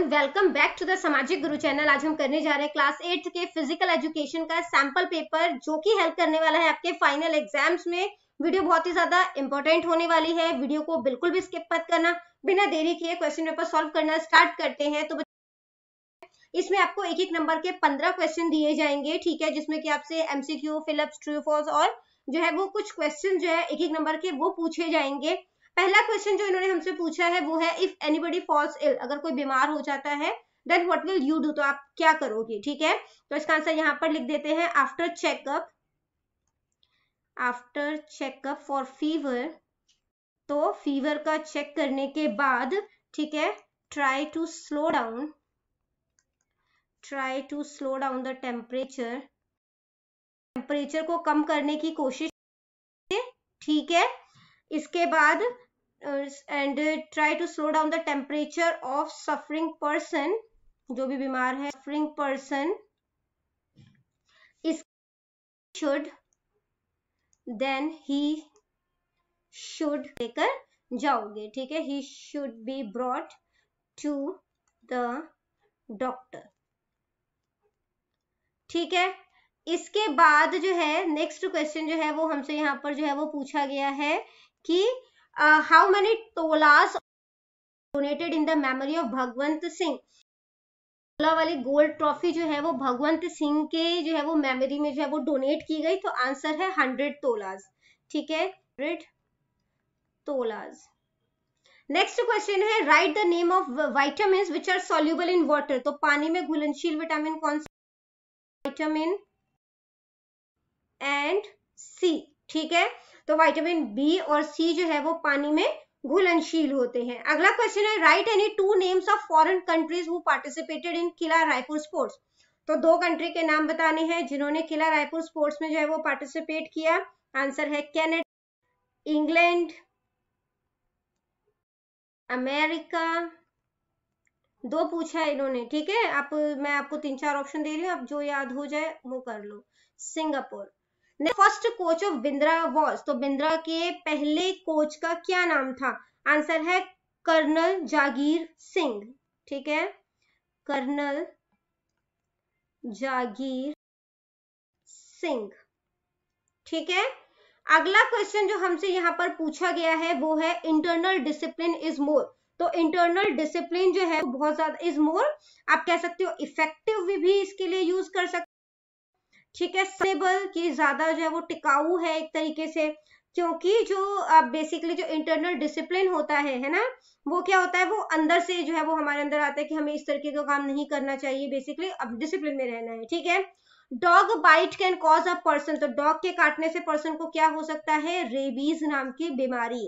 Welcome back to the सामाजिक गुरु channel आज हम करने जा रहे हैं क्लास एट्थ के फिजिकल एजुकेशन का सैंपल पेपर जो कि हेल्प करने वाला है आपके फाइनल एग्जाम्स में वीडियो बहुत ही ज्यादा इंपॉर्टेंट होने वाली है वीडियो को बिल्कुल भी स्किप मत करना बिना देरी किए क्वेश्चन पेपर सॉल्व करना स्टार्ट करते हैं तो इसमें आपको एक एक नंबर के पंद्रह क्वेश्चन दिए जाएंगे ठीक है जिसमें कि आपसे एमसीक्यू फिलअप्स ट्रूफॉर्स और जो है वो कुछ क्वेश्चन जो है एक एक नंबर के वो पूछे जाएंगे पहला क्वेश्चन जो इन्होंने हमसे पूछा है वो है इफ एनीबडी फॉल्स इल अगर कोई बीमार हो जाता है then what will you do तो आप क्या करोगे ठीक है तो इसका आंसर यहाँ पर लिख देते हैं after checkup after checkup for fever तो फीवर का चेक करने के बाद ठीक है try to slow down try to slow down the temperature temperature को कम करने की कोशिश ठीक है इसके बाद and try to slow down the temperature of suffering person जो भी बीमार है suffering person is should then he should लेकर जाओगे ठीक है he should be brought to the doctor ठीक है इसके बाद जो है नेक्स्ट क्वेश्चन जो है वो हमसे यहाँ पर जो है वो पूछा गया है कि uh, how many tolas donated in the memory of Bhagwant Singh? टोला वाली गोल्ड ट्रॉफी जो है वो भगवंत सिंह के जो है वो मेमोरी में जो है वो डोनेट की गई तो आंसर है हंड्रेड तोलाज ठीक है हंड्रेड तोलाज नेक्स्ट क्वेश्चन है write the name of vitamin which are soluble in water तो पानी में घुलनशील विटामिन कौन सा विटामिन एंड सी ठीक है तो वाइटामिन बी और सी जो है वो पानी में घुलनशील होते हैं अगला क्वेश्चन है write any two names of foreign countries who participated in Kila Raipur sports तो दो कंट्री के नाम बताने हैं जिन्होंने किला रायपुर स्पोर्ट्स में जो है वो पार्टिसिपेट किया आंसर है कैनेडा इंग्लैंड अमेरिका दो पूछा है इन्होंने ठीक है आप मैं आपको तीन चार ऑप्शन दे रही हूँ आप जो याद हो जाए वो कर लो Singapore first coach of Bindra was तो बिंद्रा के पहले कोच का क्या नाम था आंसर है कर्नल जागीर सिंह ठीक है कर्नल जागीर सिंह ठीक है अगला क्वेश्चन जो हमसे यहाँ पर पूछा गया है वो है इंटरनल डिसिप्लिन इज मोर तो इंटरनल डिसिप्लिन जो है बहुत ज्यादा इज मोर आप कह सकते हो इफेक्टिव भी, भी इसके लिए यूज कर सकते ठीक है स्टेबल कि ज्यादा जो है वो टिकाऊ है एक तरीके से क्योंकि जो बेसिकली जो इंटरनल डिसिप्लिन होता है है ना वो क्या होता है वो अंदर से जो है वो हमारे अंदर आता है कि हमें इस तरीके का काम नहीं करना चाहिए बेसिकली अब डिसिप्लिन में रहना है ठीक है dog bite can cause a person तो डॉग के काटने से पर्सन को क्या हो सकता है रेबीज नाम की बीमारी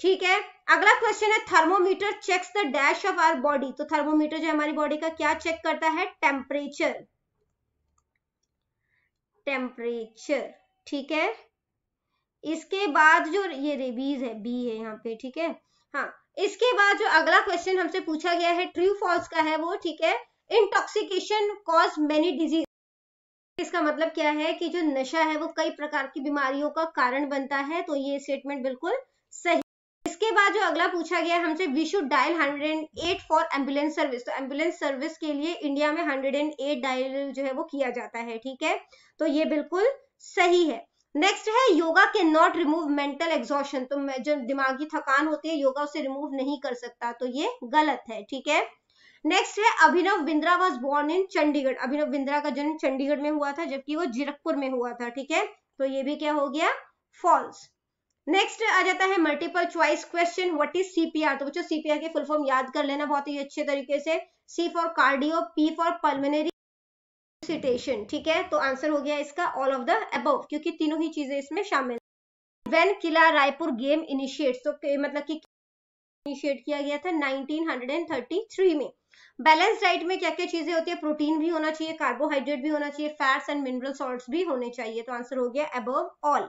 ठीक है अगला क्वेश्चन है thermometer checks the dash of our body तो थर्मोमीटर जो हमारी बॉडी का क्या चेक करता है टेम्परेचर टेम्परेचर ठीक है इसके बाद जो ये रेबीज है बी है यहाँ पे ठीक है हाँ इसके बाद जो अगला क्वेश्चन हमसे पूछा गया है ट्रू फॉल्स का है वो ठीक है इंटॉक्सिकेशन कॉज मेनी डिजीज इसका मतलब क्या है कि जो नशा है वो कई प्रकार की बीमारियों का कारण बनता है तो ये स्टेटमेंट बिल्कुल सही इसके बाद जो अगला पूछा गया हमसे we should dial 108 for ambulance service तो एम्बुलेंस सर्विस के लिए इंडिया में 108 डायल जो है वो किया जाता है ठीक है तो ये बिल्कुल सही है नेक्स्ट है योगा के नॉट रिमूव मेंटल एग्जॉशन तो जो दिमागी थकान होती है योगा उसे रिमूव नहीं कर सकता तो ये गलत है ठीक है नेक्स्ट है Abhinav Bindra was born in Chandigarh Abhinav Bindra का जन्म चंडीगढ़ में हुआ था जबकि वो जीरकपुर में हुआ था ठीक है तो ये भी क्या हो गया फॉल्स नेक्स्ट आ जाता है multiple choice question what is CPR तो बच्चों सीपीआर के फुल फॉर्म याद कर लेना बहुत ही अच्छे तरीके से C for cardio P for pulmonary citation ठीक है तो आंसर हो गया इसका ऑल ऑफ द अबव क्योंकि तीनों ही चीजें इसमें शामिल when Kila Raipur game initiate तो मतलब कि इनिशिएट किया गया था 1933 में बैलेंस डाइट में क्या क्या चीजें होती है प्रोटीन भी होना चाहिए कार्बोहाइड्रेट भी होना चाहिए फैट्स एंड मिनरल सॉल्ट्स भी होने चाहिए तो आंसर हो गया अबव ऑल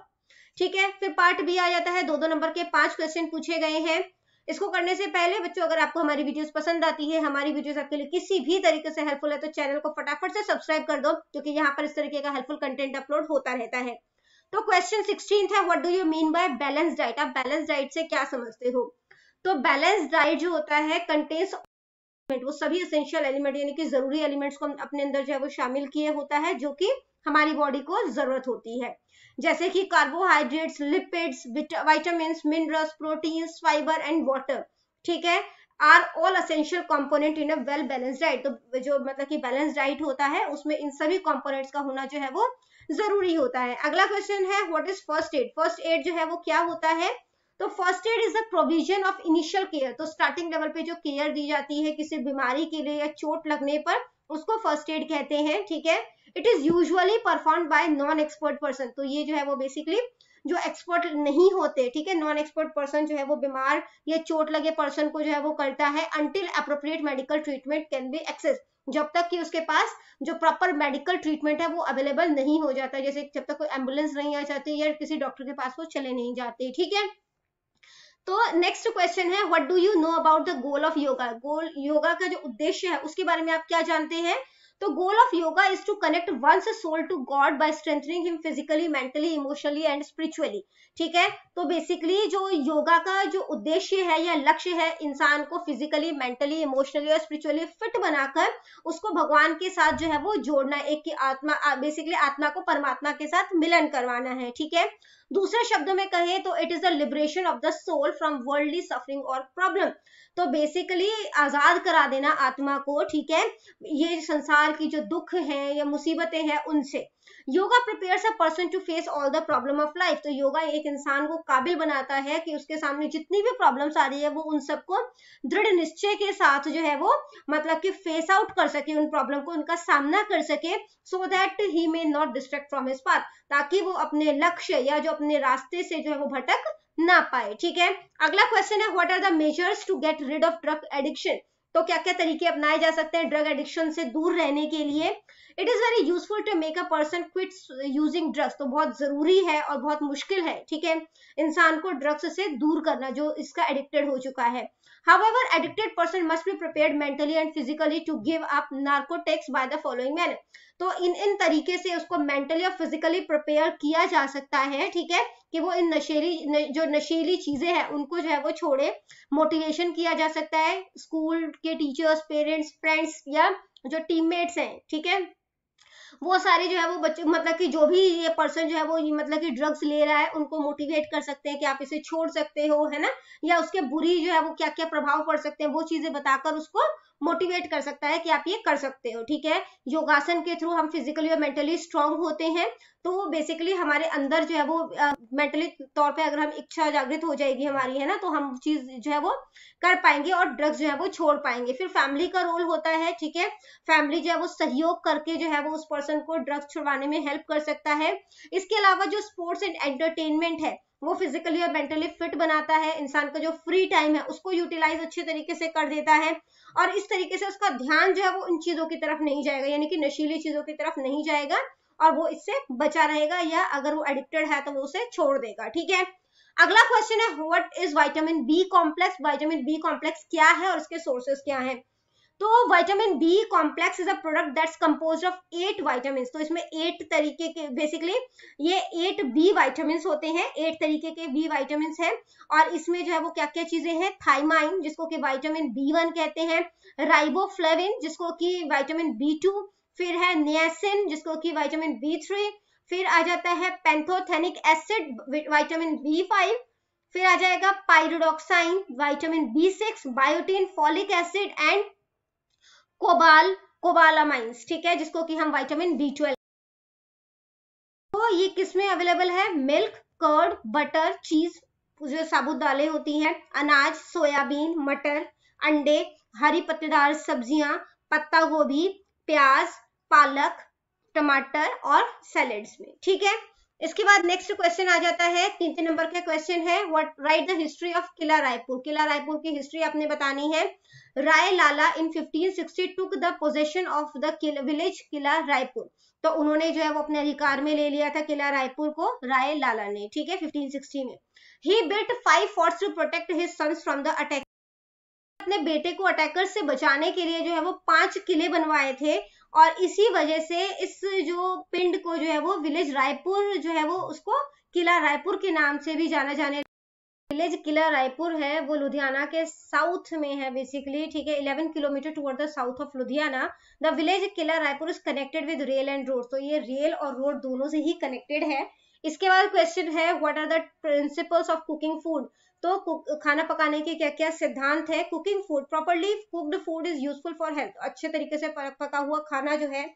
ठीक है फिर पार्ट बी आ जाता है दो दो नंबर के पांच क्वेश्चन पूछे गए हैं इसको करने से पहले बच्चों अगर आपको हमारी वीडियोस पसंद आती है हमारी वीडियोस आपके लिए किसी भी तरीके से हेल्पफुल है तो चैनल को फटाफट से सब्सक्राइब कर दो क्योंकि यहाँ पर इस तरीके का हेल्पफुल कंटेंट अपलोड होता रहता है तो क्वेश्चन सिक्सटीन है what do you mean by balance diet आप बैलेंस डाइट से क्या समझते हो तो बैलेंस डाइट जो होता है कंटेंस वो सभी एसेंशियल एलिमेंट यानी कि जरूरी एलिमेंट्स को अपने अंदर जो है वो शामिल किए होता है जो कि हमारी बॉडी को जरूरत होती है जैसे कि carbohydrates lipids vitamin minerals proteins fibre and water ठीक है are all essential component in a well balance diet तो जो मतलब कि बैलेंस डाइट होता है उसमें इन सभी कॉम्पोनेंट्स का होना जो है वो जरूरी होता है अगला क्वेश्चन है what is first aid first aid जो है वो क्या होता है तो first aid is a provision of initial care तो स्टार्टिंग लेवल पे जो केयर दी जाती है किसी बीमारी के लिए या चोट लगने पर उसको फर्स्ट एड कहते हैं ठीक है it is usually perform by non expert person तो ये जो है वो बेसिकली जो एक्सपर्ट नहीं होते ठीक है नॉन एक्सपर्ट पर्सन जो है वो बीमार या चोट लगे पर्सन को जो है वो करता है until appropriate medical treatment can be access जब तक कि उसके पास जो प्रॉपर मेडिकल ट्रीटमेंट है वो अवेलेबल नहीं हो जाता जैसे जब तक कोई एम्बुलेंस नहीं आ जाती या किसी डॉक्टर के पास वो चले नहीं जाते ठीक है तो नेक्स्ट क्वेश्चन है what do you know about the goal of yoga goal yoga का जो उद्देश्य है उसके बारे में आप क्या जानते हैं तो goal of yoga is to connect one's soul to God by strengthening him physically mentally emotionally and spiritually ठीक है तो बेसिकली जो योगा का जो उद्देश्य है या लक्ष्य है इंसान को फिजिकली मेंटली इमोशनली और स्पिरिचुअली फिट बनाकर उसको भगवान के साथ जो है वो जोड़ना एक की आत्मा बेसिकली आत्मा को परमात्मा के साथ मिलन करवाना है ठीक है दूसरे शब्द में कहें तो it is the liberation of the soul from worldly suffering और प्रॉब्लम तो बेसिकली आजाद करा देना आत्मा को ठीक है ये संसार की जो दुख है या मुसीबतें हैं उनसे yoga prepares a person to face all the problem of life तो योगा एक इंसान को काबिल बनाता है कि उसके सामने जितनी भी प्रॉब्लम्स आ रही है वो उन सबको दृढ़ निश्चय के साथ जो है वो मतलब कि फेस आउट कर सके उन प्रॉब्लम को उनका सामना कर सके so that he may not distract from his path ताकि वो अपने लक्ष्य या जो अपने अपने रास्ते से जो है वो भटक ना पाए ठीक है अगला क्वेश्चन है what are the measures to get rid of drug addiction तो क्या क्या तरीके अपनाए जा सकते हैं ड्रग एडिक्शन से दूर रहने के लिए it is very useful to make a person quit using drugs तो बहुत जरूरी है और बहुत मुश्किल है ठीक है इंसान को ड्रग्स से दूर करना जो इसका एडिक्टेड हो चुका है However, addicted person must be prepared mentally and physically to give up narcotics by the following manner. तो इन इन तरीके से उसको मेंटली और फिजिकली प्रिपेयर किया जा सकता है ठीक है कि वो इन नशेली न, जो नशेली चीजें हैं उनको जो है वो छोड़े मोटिवेशन किया जा सकता है स्कूल के टीचर्स पेरेंट्स फ्रेंड्स या जो टीममेट्स हैं ठीक है थीके? वो सारे जो है वो बच्चे मतलब कि जो भी ये पर्सन जो है वो मतलब कि ड्रग्स ले रहा है उनको मोटिवेट कर सकते हैं कि आप इसे छोड़ सकते हो है ना या उसके बुरी जो है वो क्या क्या प्रभाव पड़ सकते हैं वो चीजें बताकर उसको मोटिवेट कर सकता है कि आप ये कर सकते हो ठीक है योगासन के थ्रू हम फिजिकली और मेंटली स्ट्रांग होते हैं तो बेसिकली हमारे अंदर जो है वो मेंटली तौर पे अगर हम इच्छा जागृत हो जाएगी हमारी है ना तो हम चीज जो है वो कर पाएंगे और ड्रग्स जो है वो छोड़ पाएंगे फिर फैमिली का रोल होता है ठीक है फैमिली जो है वो सहयोग करके जो है वो उस पर्सन को ड्रग्स छुड़वाने में हेल्प कर सकता है इसके अलावा जो स्पोर्ट्स एंड एंटरटेनमेंट है वो फिजिकली और मेंटली फिट बनाता है इंसान का जो फ्री टाइम है उसको यूटिलाइज अच्छे तरीके से कर देता है और इस तरीके से उसका ध्यान जो है वो इन चीजों की तरफ नहीं जाएगा यानी कि नशीली चीजों की तरफ नहीं जाएगा और वो इससे बचा रहेगा या अगर वो एडिक्टेड है तो वो उसे छोड़ देगा ठीक है अगला क्वेश्चन है what is vitamin B complex vitamin B complex क्या है और इसके सोर्सेस क्या है तो vitamin B complex is a product that's compose of eight vitamin तो इसमें एट तरीके के बेसिकली ये एट बी विटामिन होते हैं एट तरीके के बी विटामिन हैं और इसमें जो है वो क्या क्या चीजें हैं थाइमाइन जिसको कि विटामिन बी वन कहते हैं राइबोफ्लेविन जिसको कि विटामिन बी टू फिर है नियासिन जिसको कि विटामिन बी थ्री फिर आ जाता है pantothenic acid vitamin B five फिर आ जाएगा pyridoxine vitamin B six biotin folic acid and cobal cobalamins ठीक है जिसको कि हम विटामिन बी ट्वेल्व तो ये किसमें अवेलेबल है मिल्क कर्ड बटर चीज जो साबुत दालें होती हैं अनाज सोयाबीन मटर अंडे हरी पत्तेदार सब्जियां पत्ता गोभी प्याज पालक टमाटर और सैलेड्स में ठीक है इसके बाद नेक्स्ट क्वेश्चन आ जाता है तीन तीन नंबर का क्वेश्चन है what write the history of Kila Raipur Kila Raipur की हिस्ट्री आपने बतानी है Rai Lala in 1560 took the possession of the village Kila Raipur तो उन्होंने जो है वो अपने अधिकार में ले लिया था किला रायपुर को राय लाला ने ठीक है 1560 में he built five forts to protect his sons from the attack अपने बेटे को अटैकर से बचाने के लिए जो है वो पांच किले बनवाए थे और इसी वजह से इस जो पिंड को जो है वो विलेज रायपुर जो है वो उसको किला रायपुर के नाम से भी जाना जाने विलेज किला रायपुर है वो लुधियाना के साउथ में है बेसिकली ठीक है 11 kilometre toward the south of Ludhiana the village Kila Raipur is connected with rail and road तो ये रेल और रोड दोनों से ही कनेक्टेड है इसके बाद क्वेश्चन है what are the principles of cooking food तो खाना पकाने के क्या क्या सिद्धांत है cooking food properly cooked food is useful for health अच्छे तरीके से पका हुआ खाना जो है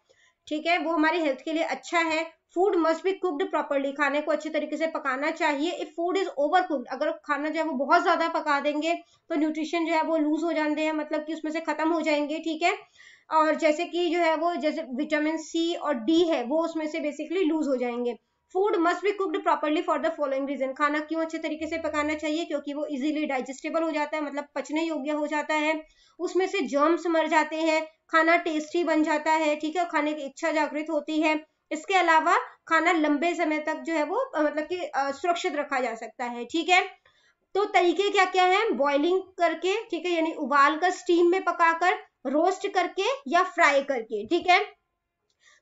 ठीक है वो हमारी हेल्थ के लिए अच्छा है food must be cooked properly खाने को अच्छे तरीके से पकाना चाहिए if food is over cooked अगर खाना जो है वो बहुत ज्यादा पका देंगे तो न्यूट्रिशन जो है वो लूज हो जाते हैं मतलब कि उसमें से खत्म हो जाएंगे ठीक है और जैसे कि जो है वो जैसे विटामिन सी और डी है वो उसमें से बेसिकली लूज हो जाएंगे food must be cooked properly for the following reason खाना क्यों अच्छे तरीके से पकाना चाहिए क्योंकि वो इजिली डाइजेस्टेबल हो जाता है मतलब पचने योग्य हो जाता है उसमें से जर्म्स मर जाते हैं खाना टेस्टी बन जाता है ठीक है खाने की इच्छा जागृत होती है इसके अलावा खाना लंबे समय तक जो है वो मतलब कि सुरक्षित रखा जा सकता है ठीक है तो तरीके क्या क्या है बॉइलिंग करके ठीक है यानी उबाल कर स्टीम में पकाकर रोस्ट करके या फ्राई करके ठीक है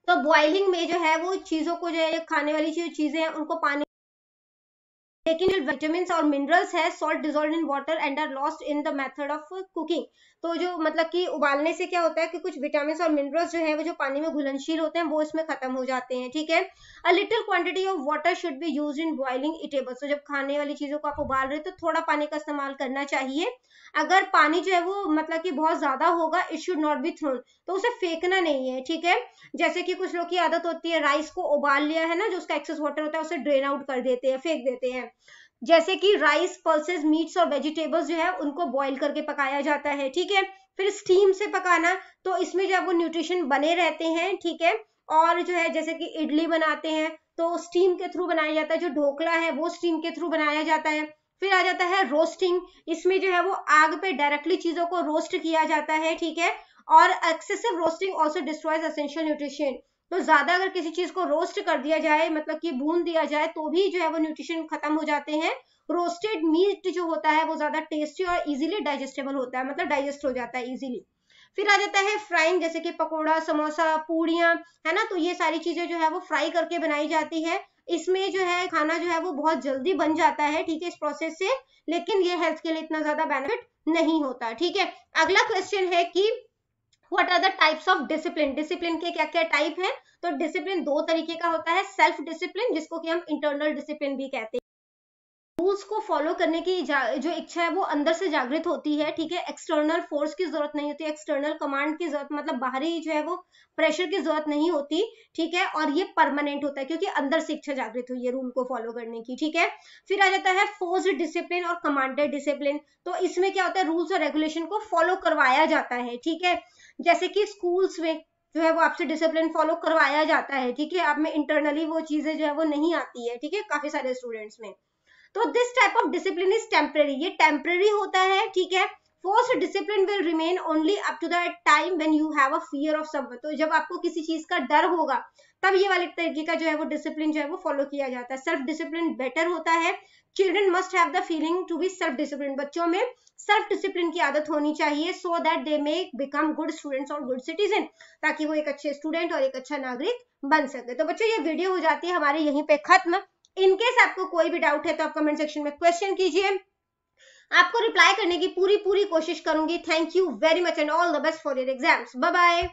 तो बॉइलिंग में जो है वो चीज़ों को जो है खाने वाली जो चीज़ें हैं उनको पानी लेकिन जो विटामिन और मिनरल्स है salt dissolve in water and are lost in the method of cooking तो जो मतलब कि उबालने से क्या होता है कि कुछ विटामिन और मिनरल्स जो है वो जो पानी में घुलनशील होते हैं वो इसमें खत्म हो जाते हैं ठीक है a little quantity of water should be use in boiling eatables तो जब खाने वाली चीजों को आप उबाल रहे हो तो थोड़ा पानी का इस्तेमाल करना चाहिए अगर पानी जो है वो मतलब कि बहुत ज्यादा होगा it should not be thrown तो उसे फेंकना नहीं है ठीक है जैसे कि कुछ लोग की आदत होती है राइस को उबाल लिया है ना जो उसका एक्सेस वाटर होता है उसे ड्रेन आउट कर देते हैं फेंक देते हैं जैसे कि राइस पल्सेस मीट्स और वेजिटेबल्स जो है उनको बॉईल करके पकाया जाता है ठीक है फिर स्टीम से पकाना तो इसमें जो है वो न्यूट्रिशन बने रहते हैं ठीक है और जो है जैसे कि इडली बनाते हैं तो स्टीम के थ्रू बनाया जाता है जो ढोकला है वो स्टीम के थ्रू बनाया जाता है फिर आ जाता है रोस्टिंग इसमें जो है वो आग पे डायरेक्टली चीजों को रोस्ट किया जाता है ठीक है और excessive roasting also destroys essential nutrition तो ज्यादा अगर किसी चीज को रोस्ट कर दिया जाए मतलब कि भून दिया जाए तो भी जो है वो न्यूट्रिशन खत्म हो जाते हैं रोस्टेड मीट जो होता है वो ज्यादा टेस्टी और इजीली डाइजेस्टेबल होता है मतलब डाइजेस्ट हो जाता है इजीली फिर आ जाता है फ्राइंग जैसे कि पकोड़ा समोसा पूड़ियाँ है ना तो ये सारी चीजें जो है वो फ्राई करके बनाई जाती है इसमें जो है खाना जो है वो बहुत जल्दी बन जाता है ठीक है इस प्रोसेस से लेकिन ये हेल्थ के लिए इतना ज्यादा बेनिफिट नहीं होता ठीक है अगला क्वेश्चन है कि what are the types of discipline discipline के क्या क्या टाइप हैं तो डिसिप्लिन दो तरीके का होता है सेल्फ डिसिप्लिन जिसको कि हम इंटरनल डिसिप्लिन भी कहते हैं रूल्स को फॉलो करने की जो इच्छा है वो अंदर से जागृत होती है ठीक है एक्सटर्नल फोर्स की जरूरत नहीं होती एक्सटर्नल कमांड की जरूरत मतलब बाहरी जो है वो प्रेशर की जरूरत नहीं होती ठीक है और ये परमानेंट होता है क्योंकि अंदर से इच्छा जागृत हुई है रूल को फॉलो करने की ठीक है फिर आ जाता है फोर्स डिसिप्लिन और कमांडेड डिसिप्लिन तो इसमें क्या होता है रूल्स और रेगुलेशन को फॉलो करवाया जाता है ठीक है जैसे कि स्कूल्स में जो है वो आपसे डिसिप्लिन फॉलो करवाया जाता है ठीक है आप में इंटरनली वो चीजें जो है वो नहीं आती है ठीक है काफी सारे स्टूडेंट्स में तो this type of discipline is temporary ये टेम्परेरी होता है ठीक है force discipline will remain only up to that time when you have a fear of सब तो जब आपको किसी चीज का डर होगा तब ये वाले तरीके का जो है वो डिसिप्लिन जो है वो फॉलो किया जाता है सेल्फ डिसिप्लिन बेटर होता है children must have the feeling to be self discipline बच्चों में सेल्फ डिसिप्लिन की आदत होनी चाहिए so that they may become good students और गुड सिटीजन ताकि वो एक अच्छे स्टूडेंट और एक अच्छा नागरिक बन सके तो बच्चों ये वीडियो हो जाती है हमारे यहीं पे खत्म इनकेस आपको कोई भी डाउट है तो आप कमेंट सेक्शन में क्वेश्चन कीजिए आपको रिप्लाई करने की पूरी पूरी कोशिश करूंगी thank you very much and all the best for your exams bye bye